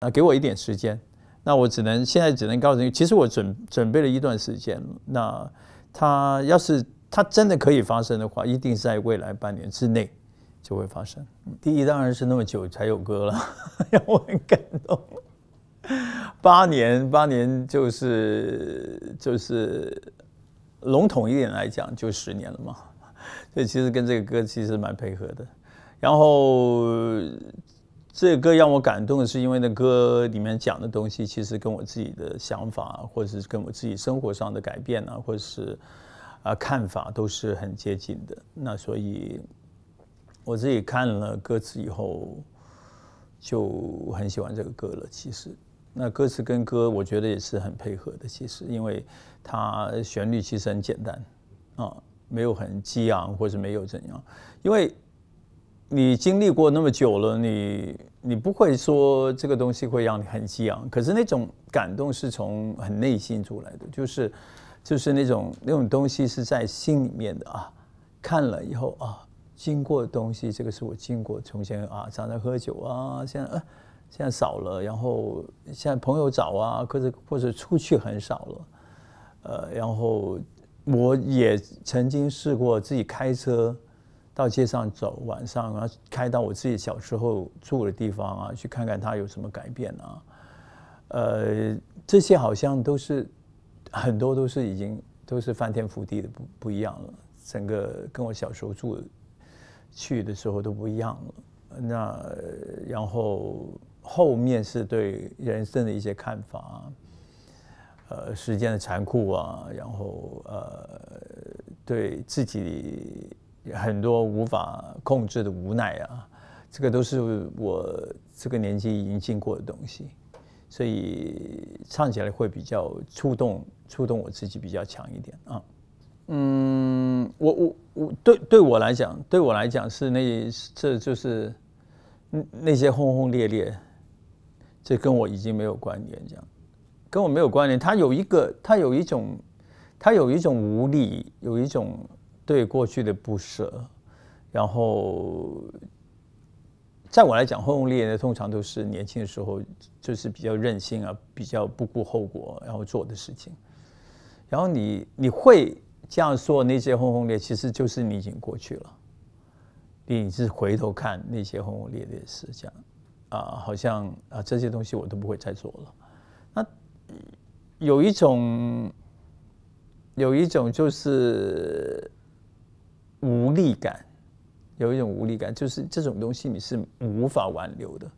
啊，给我一点时间，那我只能现在只能告诉你，其实我准准备了一段时间。那他要是他真的可以发生的话，一定是在未来半年之内就会发生。第一当然是那么久才有歌了，让 我很感动。八年，八年就是就是笼统一点来讲就十年了嘛，所以其实跟这个歌其实蛮配合的。然后。这个歌让我感动的是，因为那歌里面讲的东西，其实跟我自己的想法，或者是跟我自己生活上的改变啊，或者是啊看法，都是很接近的。那所以我自己看了歌词以后，就很喜欢这个歌了。其实那歌词跟歌，我觉得也是很配合的。其实，因为它旋律其实很简单啊，没有很激昂，或者没有怎样，因为。你经历过那么久了，你你不会说这个东西会让你很激昂，可是那种感动是从很内心出来的，就是就是那种那种东西是在心里面的啊。看了以后啊，经过的东西，这个是我经过，从前啊常常喝酒啊，现在呃现在少了，然后现在朋友找啊，或者或者出去很少了，呃，然后我也曾经试过自己开车。到街上走，晚上啊，开到我自己小时候住的地方啊，去看看它有什么改变啊。呃，这些好像都是很多都是已经都是翻天覆地的不不一样了，整个跟我小时候住去的时候都不一样了。那然后后面是对人生的一些看法，呃，时间的残酷啊，然后呃，对自己。很多无法控制的无奈啊，这个都是我这个年纪已经经过的东西，所以唱起来会比较触动，触动我自己比较强一点啊。嗯，我我我对对我来讲，对我来讲是那这就是那些轰轰烈烈，这跟我已经没有关联，这样跟我没有关联。他有一个，他有一种，他有一种无力，有一种。对过去的不舍，然后，在我来讲，轰轰烈烈通常都是年轻的时候，就是比较任性啊，比较不顾后果，然后做的事情。然后你你会这样说那些轰轰烈烈，其实就是你已经过去了。你是回头看那些轰轰烈烈的事，这样啊，好像啊这些东西我都不会再做了。那有一种，有一种就是。无力感，有一种无力感，就是这种东西你是无法挽留的。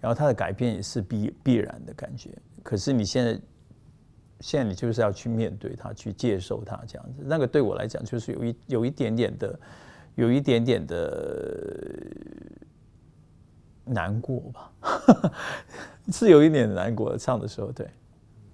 然后它的改变也是必必然的感觉。可是你现在，现在你就是要去面对它，去接受它这样子。那个对我来讲，就是有一有一点点的，有一点点的难过吧，是有一点难过。唱的时候，对，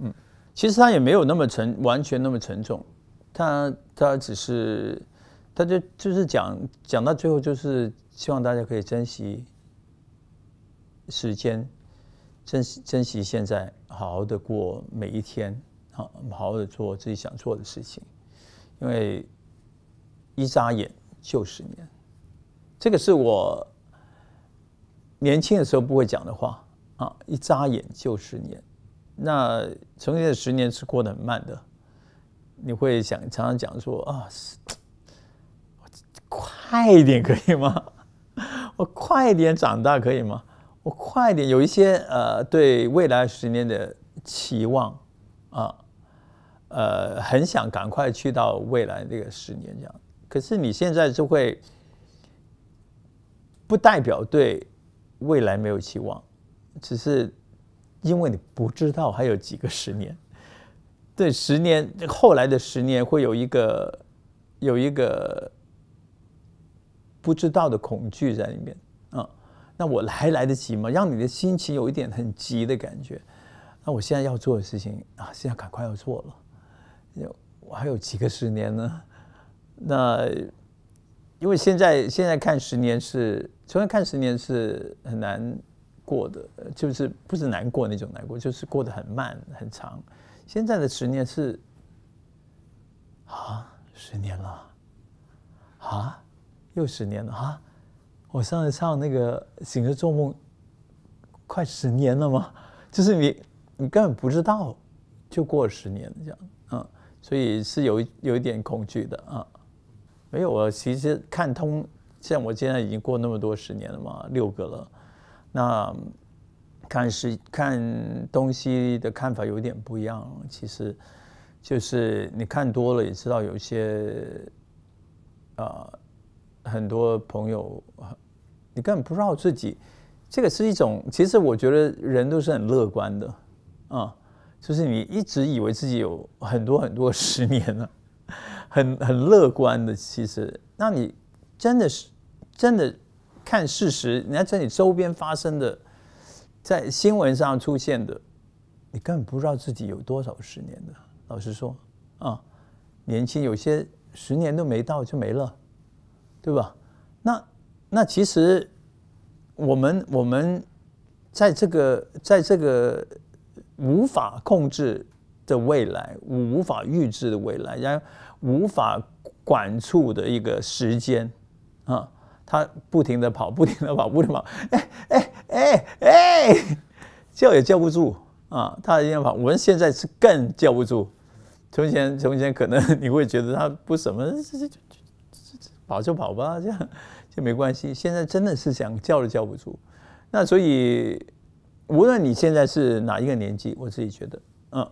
嗯，其实它也没有那么沉，完全那么沉重。它它只是。他就就是讲讲到最后，就是希望大家可以珍惜时间，珍惜珍惜现在，好好的过每一天，好好好的做自己想做的事情。因为一眨眼就十年，这个是我年轻的时候不会讲的话啊！一眨眼就十年，那曾经的十年是过得很慢的，你会想常常讲说啊。快一点可以吗？我快一点长大可以吗？我快一点有一些呃对未来十年的期望啊，呃，很想赶快去到未来那个十年这样。可是你现在就会，不代表对未来没有期望，只是因为你不知道还有几个十年，对十年后来的十年会有一个有一个。不知道的恐惧在里面，嗯，那我还来得及吗？让你的心情有一点很急的感觉。那我现在要做的事情啊，现在赶快要做了。我还有几个十年呢。那因为现在现在看十年是，重新看十年是很难过的，就是不是难过那种难过，就是过得很慢很长。现在的十年是啊，十年了啊。又十年了啊！我上次唱那个《醒着做梦》，快十年了吗？就是你，你根本不知道，就过十年这样。嗯，所以是有有一点恐惧的啊。没有，我其实看通，像我现在已经过那么多十年了嘛，六个了。那看是看东西的看法有点不一样，其实就是你看多了，也知道有些啊。很多朋友，你根本不知道自己，这个是一种。其实我觉得人都是很乐观的，啊，就是你一直以为自己有很多很多十年了，很很乐观的。其实，那你真的是真的看事实，你在你周边发生的，在新闻上出现的，你根本不知道自己有多少十年了。老实说，啊，年轻有些十年都没到就没了。对吧？那那其实我们我们在这个在这个无法控制的未来、无法预知的未来、然后无法管束的一个时间啊，他不停的跑，不停的跑，不停的跑，哎哎哎哎，叫也叫不住啊！他一定要跑。我们现在是更叫不住，从前从前可能 你会觉得他不什么。跑就跑吧，这样就没关系。现在真的是想叫都叫不住，那所以无论你现在是哪一个年纪，我自己觉得，嗯，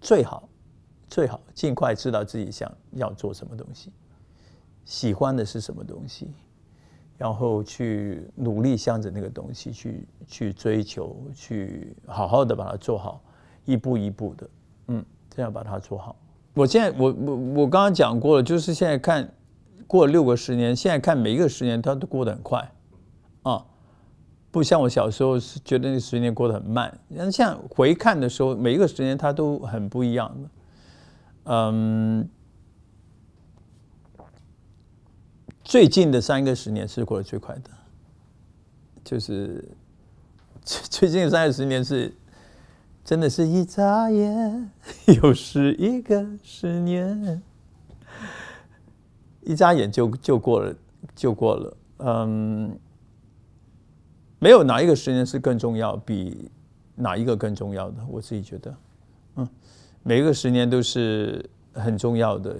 最好最好尽快知道自己想要做什么东西，喜欢的是什么东西，然后去努力向着那个东西去去追求，去好好的把它做好，一步一步的，嗯，这样把它做好。我现在我我我刚刚讲过了，就是现在看。过六个十年，现在看每一个十年，它都过得很快，啊，不像我小时候是觉得那十年过得很慢。那现在回看的时候，每一个十年它都很不一样。的，嗯，最近的三个十年是过得最快的，就是最近三个十年是真的是一眨眼又是一个十年。一眨眼就就过了，就过了。嗯，没有哪一个十年是更重要，比哪一个更重要的？我自己觉得，嗯，每一个十年都是很重要的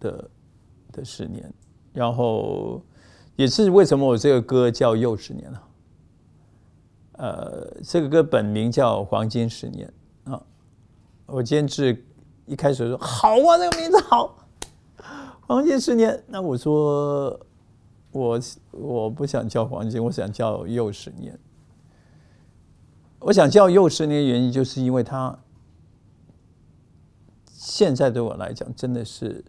的的十年。然后也是为什么我这个歌叫《又十年》了。呃，这个歌本名叫《黄金十年》啊。我监制一开始说：“好啊，这个名字好。”黄金十年，那我说我我不想叫黄金，我想叫又十年。我想叫又十年的原因，就是因为它现在对我来讲，真的是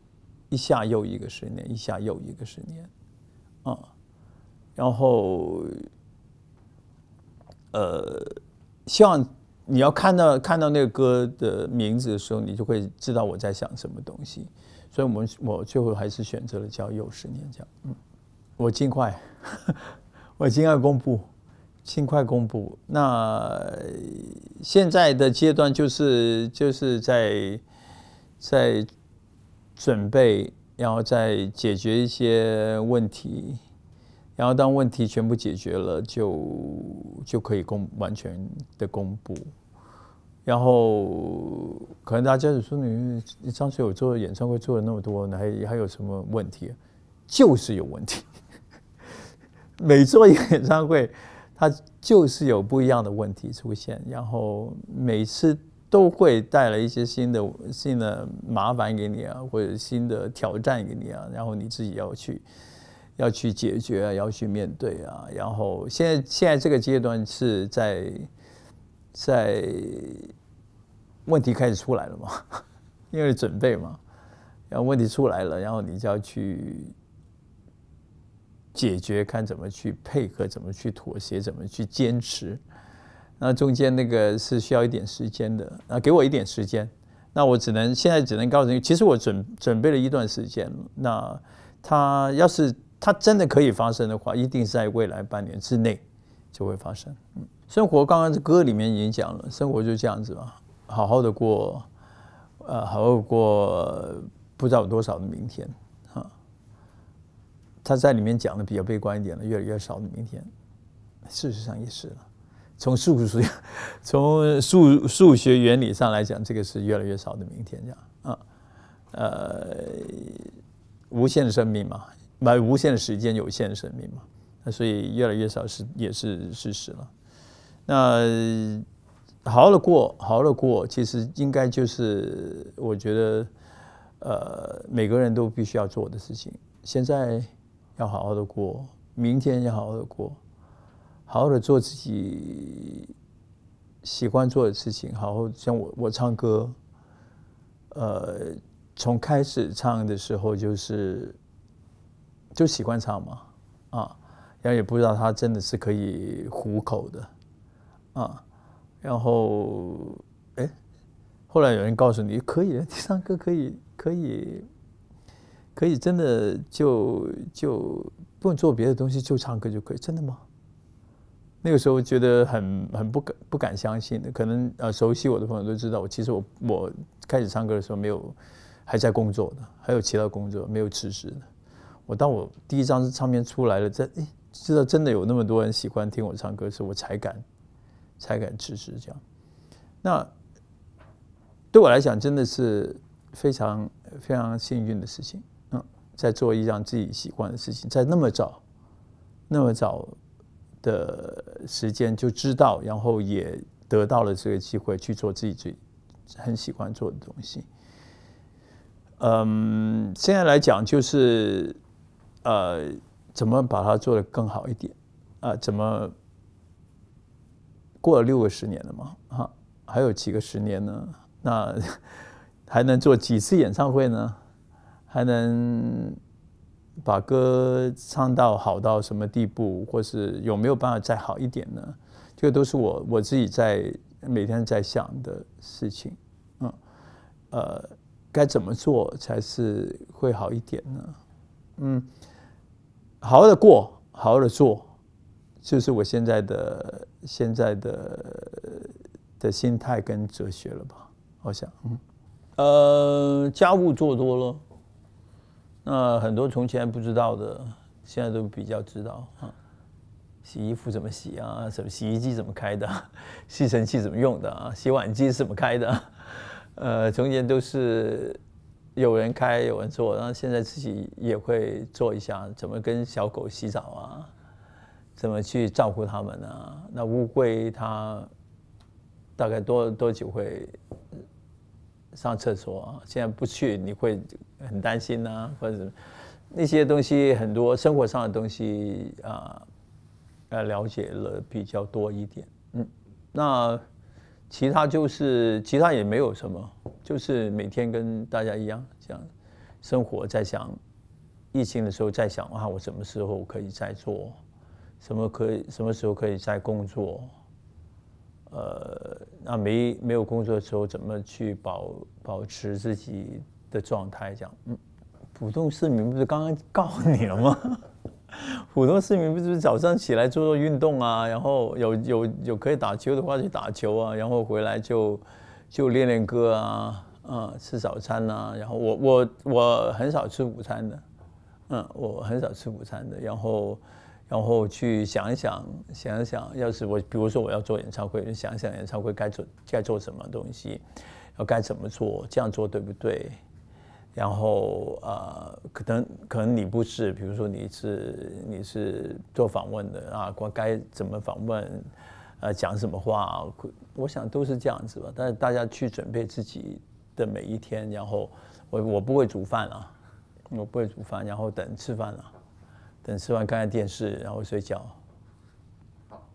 一下又一个十年，一下又一个十年啊。然后呃，希望你要看到看到那个歌的名字的时候，你就会知道我在想什么东西。所以，我们我最后还是选择了交友十年样。嗯，我尽快，我尽快公布，尽快公布。那现在的阶段就是就是在在准备，然后再解决一些问题。然后，当问题全部解决了，就就可以公完全的公布。然后可能大家就说你张学友做演唱会做了那么多，还还有什么问题？就是有问题。每做一个演唱会，它就是有不一样的问题出现，然后每次都会带来一些新的新的麻烦给你啊，或者新的挑战给你啊，然后你自己要去要去解决啊，要去面对啊。然后现在现在这个阶段是在。在问题开始出来了嘛？因为准备嘛，然后问题出来了，然后你就要去解决，看怎么去配合，怎么去妥协，怎么去坚持。那中间那个是需要一点时间的啊，给我一点时间。那我只能现在只能告诉你，其实我准准备了一段时间。那他要是他真的可以发生的话，一定是在未来半年之内就会发生。嗯。生活刚刚这歌里面已经讲了，生活就这样子嘛，好好的过，呃，好好的过不知道有多少的明天啊。他在里面讲的比较悲观一点了，越来越少的明天。事实上也是了，从数学 从数数学原理上来讲，这个是越来越少的明天这样啊。呃，无限的生命嘛，买无限的时间，有限的生命嘛，所以越来越少是也是事实了。那好好的过，好好的过，其实应该就是我觉得，呃，每个人都必须要做的事情。现在要好好的过，明天要好好的过，好好的做自己喜欢做的事情。好，像我，我唱歌，呃，从开始唱的时候就是就喜欢唱嘛，啊，然后也不知道它真的是可以糊口的。啊，然后哎，后来有人告诉你可以，唱 歌可以，可以，可以真的就就不做别的东西，就唱歌就可以，真的吗？那个时候觉得很很不敢不敢相信的，可能呃熟悉我的朋友都知道，我其实我我开始唱歌的时候没有还在工作的，还有其他工作没有辞职的。我当我第一张唱片出来了，在知道真的有那么多人喜欢听我唱歌时，我才敢。才敢支持这样，那对我来讲真的是非常非常幸运的事情。嗯，在做一样自己喜欢的事情，在那么早那么早的时间就知道，然后也得到了这个机会去做自己最很喜欢做的东西。嗯，现在来讲就是呃，怎么把它做得更好一点啊？怎么？过了六个十年了嘛，哈，还有几个十年呢？那 还能做几次演唱会呢？还能把歌唱到好到什么地步，或是有没有办法再好一点呢？这个都是我我自己在每天在想的事情。嗯，呃，该怎么做才是会好一点呢？嗯，好好的过，好好的做。就是我现在的、现在的的心态跟哲学了吧？我想，嗯，呃，家务做多了，那很多从前不知道的，现在都比较知道啊。洗衣服怎么洗啊？什么洗衣机怎么开的？吸尘器怎么用的啊？洗碗机是怎么开的？呃，从前都是有人开有人做，然后现在自己也会做一下。怎么跟小狗洗澡啊？怎么去照顾他们呢？那乌龟它大概多多久会上厕所？现在不去你会很担心啊，或者什么？那些东西很多，生活上的东西啊，呃，了解了比较多一点。嗯，那其他就是其他也没有什么，就是每天跟大家一样这样生活，在想疫情的时候在想啊，我什么时候可以再做？什么可以什么时候可以再工作？呃，那没没有工作的时候，怎么去保保持自己的状态？这嗯，普通市民不是刚刚告你了吗？普通市民不是早上起来做做运动啊，然后有有有可以打球的话就打球啊，然后回来就就练练歌啊，嗯，吃早餐啊，然后我我我很少吃午餐的，嗯，我很少吃午餐的，然后。然后去想一想，想一想，要是我，比如说我要做演唱会，想一想演唱会该做该做什么东西，要该怎么做，这样做对不对？然后啊，可能可能你不是，比如说你是你是做访问的啊，该该怎么访问，讲什么话？我想都是这样子吧。但是大家去准备自己的每一天，然后我我不会煮饭了，我不会煮饭，然后等吃饭了。等吃完看看电视，然后睡觉。好，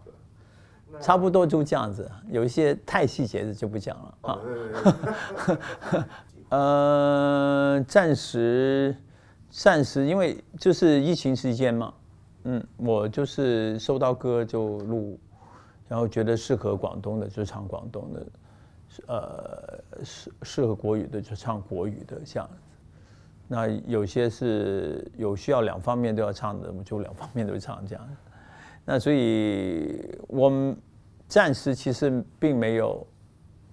差不多就这样子。有一些太细节的就不讲了啊。呃，暂时暂时，因为就是疫情时间嘛。嗯，我就是收到歌就录，然后觉得适合广东的就唱广东的，呃，适适合国语的就唱国语的，像。那有些是有需要两方面都要唱的，我就两方面都唱这样。那所以我们暂时其实并没有，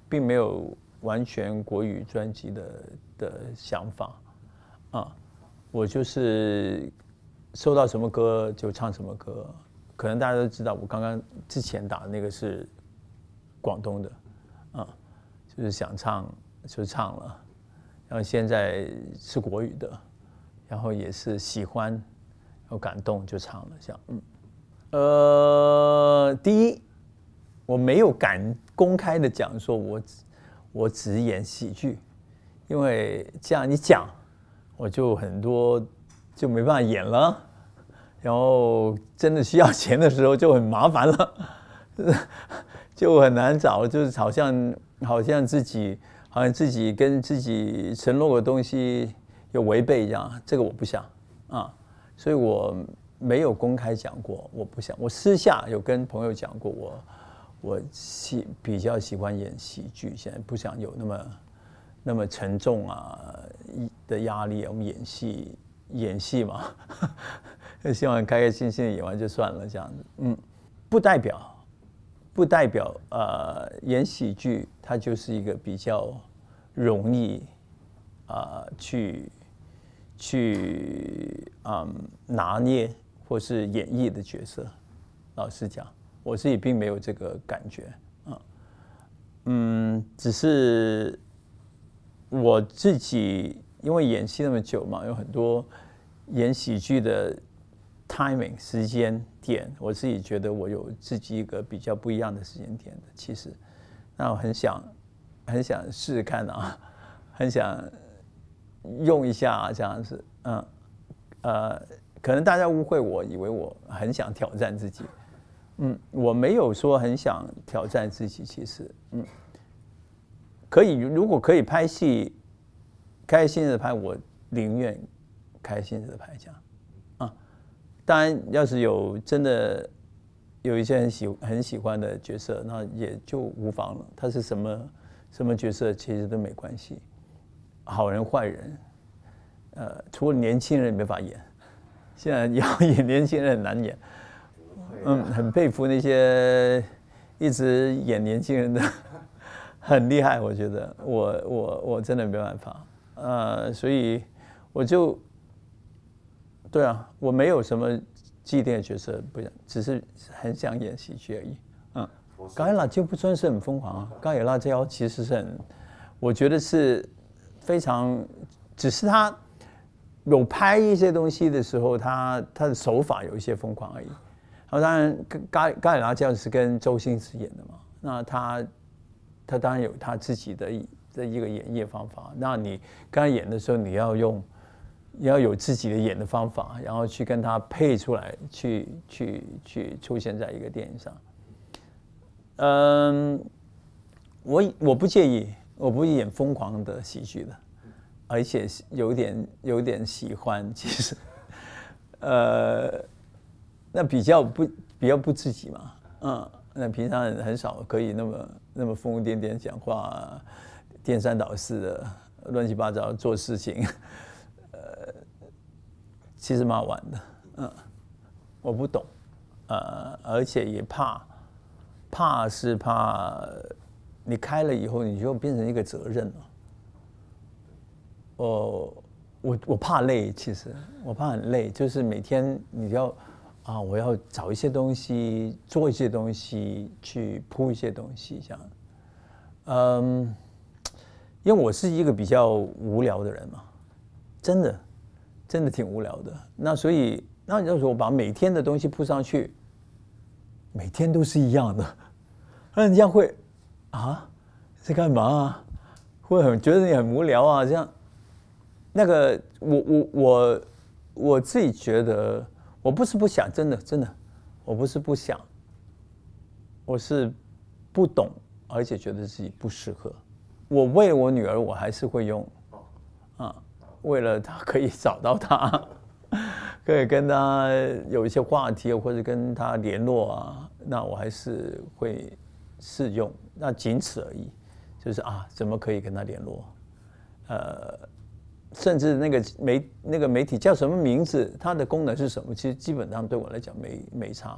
并没有完全国语专辑的的想法啊。我就是收到什么歌就唱什么歌，可能大家都知道，我刚刚之前打的那个是广东的，啊，就是想唱就唱了。然后现在是国语的，然后也是喜欢，有感动就唱了。像，呃，第一，我没有敢公开的讲，说我我只演喜剧，因为这样一讲，我就很多就没办法演了。然后真的需要钱的时候就很麻烦了，就很难找，就是好像好像自己。好像自己跟自己承诺的东西有违背一样，这个我不想啊，所以我没有公开讲过，我不想。我私下有跟朋友讲过，我我喜比较喜欢演喜剧，现在不想有那么那么沉重啊的压力。我们演戏演戏嘛，希望开开心心的演完就算了这样子。嗯，不代表。不代表啊，演喜剧它就是一个比较容易啊去去啊拿捏或是演绎的角色。老实讲，我自己并没有这个感觉啊。嗯，只是我自己因为演戏那么久嘛，有很多演喜剧的。timing 时间点，我自己觉得我有自己一个比较不一样的时间点的。其实，那我很想，很想试试看啊，很想用一下，这样子。嗯呃，可能大家误会，我以为我很想挑战自己。嗯，我没有说很想挑战自己，其实嗯，可以，如果可以拍戏，开心的拍，我宁愿开心的拍这样。当然，要是有真的有一些很喜很喜欢的角色，那也就无妨了。他是什么什么角色，其实都没关系。好人坏人，呃，除了年轻人没法演，现在要 演年轻人很难演。嗯，很佩服那些一直演年轻人的，很厉害。我觉得，我我我真的没办法。呃，所以我就。对啊，我没有什么祭奠角色，不想，只是很想演喜剧而已。嗯，高野拉就不算是很疯狂啊，高野拉教其实是很，我觉得是非常，只是他有拍一些东西的时候，他他的手法有一些疯狂而已。然后当然，高高野拉样是跟周星驰演的嘛，那他他当然有他自己的的一个演绎方法。那你刚才演的时候，你要用。要有自己的演的方法，然后去跟他配出来，去去去出现在一个电影上。嗯，我我不介意，我不演疯狂的喜剧的，而且有点有点喜欢，其实呃，那比较不比较不自己嘛，嗯，那平常很少可以那么那么疯疯癫癫讲话，颠三倒四的乱七八糟做事情。其实蛮玩的，嗯，我不懂，呃，而且也怕，怕是怕你开了以后，你就变成一个责任了。哦，我我怕累，其实我怕很累，就是每天你要啊，我要找一些东西，做一些东西，去铺一些东西这样。嗯，因为我是一个比较无聊的人嘛，真的。真的挺无聊的，那所以，那你就说我把每天的东西铺上去，每天都是一样的，那人家会啊，在干嘛？啊？会很觉得你很无聊啊，这样。那个，我我我我自己觉得，我不是不想，真的真的，我不是不想，我是不懂，而且觉得自己不适合。我为了我女儿，我还是会用。为了他可以找到他，可以跟他有一些话题，或者跟他联络啊，那我还是会试用，那仅此而已。就是啊，怎么可以跟他联络？呃，甚至那个媒那个媒体叫什么名字，它的功能是什么？其实基本上对我来讲没没差。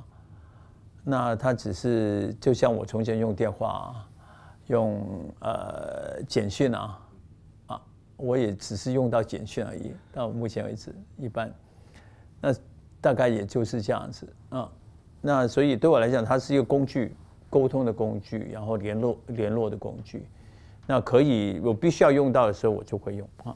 那它只是就像我从前用电话、用呃简讯啊。我也只是用到简讯而已，到目前为止，一般，那大概也就是这样子啊。那所以对我来讲，它是一个工具，沟通的工具，然后联络联络的工具。那可以，我必须要用到的时候，我就会用啊。